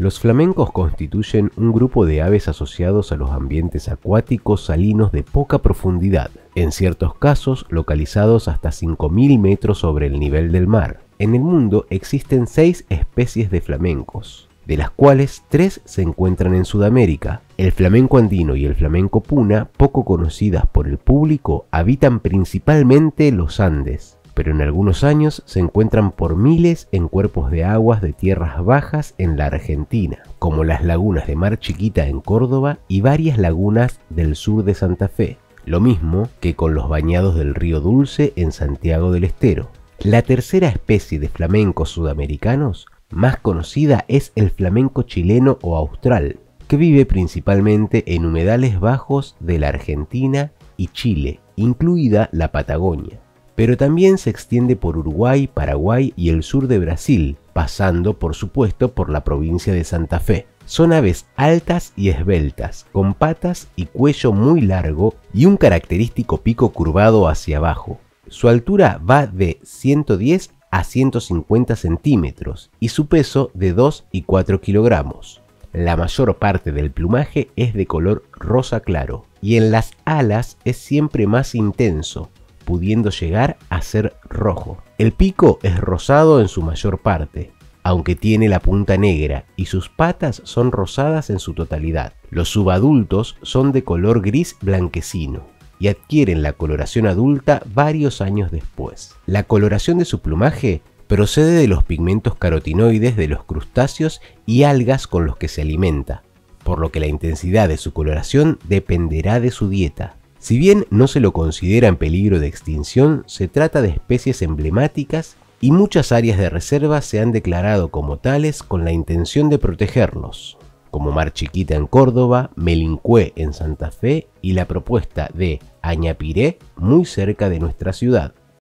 Los flamencos constituyen un grupo de aves asociados a los ambientes acuáticos salinos de poca profundidad, en ciertos casos localizados hasta 5.000 metros sobre el nivel del mar. En el mundo existen seis especies de flamencos, de las cuales tres se encuentran en Sudamérica. El flamenco andino y el flamenco puna, poco conocidas por el público, habitan principalmente los Andes, pero en algunos años se encuentran por miles en cuerpos de aguas de tierras bajas en la Argentina, como las lagunas de Mar Chiquita en Córdoba y varias lagunas del sur de Santa Fe, lo mismo que con los bañados del río Dulce en Santiago del Estero. La tercera especie de flamencos sudamericanos más conocida es el flamenco chileno o austral, que vive principalmente en humedales bajos de la Argentina y Chile, incluida la Patagonia pero también se extiende por Uruguay, Paraguay y el sur de Brasil, pasando por supuesto por la provincia de Santa Fe. Son aves altas y esbeltas, con patas y cuello muy largo y un característico pico curvado hacia abajo. Su altura va de 110 a 150 centímetros y su peso de 2 y 4 kilogramos. La mayor parte del plumaje es de color rosa claro y en las alas es siempre más intenso, pudiendo llegar a ser rojo. El pico es rosado en su mayor parte, aunque tiene la punta negra, y sus patas son rosadas en su totalidad. Los subadultos son de color gris blanquecino y adquieren la coloración adulta varios años después. La coloración de su plumaje procede de los pigmentos carotinoides de los crustáceos y algas con los que se alimenta, por lo que la intensidad de su coloración dependerá de su dieta. Si bien no se lo considera en peligro de extinción, se trata de especies emblemáticas y muchas áreas de reserva se han declarado como tales con la intención de protegerlos, como Mar Chiquita en Córdoba, Melincué en Santa Fe y la propuesta de Añapiré muy cerca de nuestra ciudad.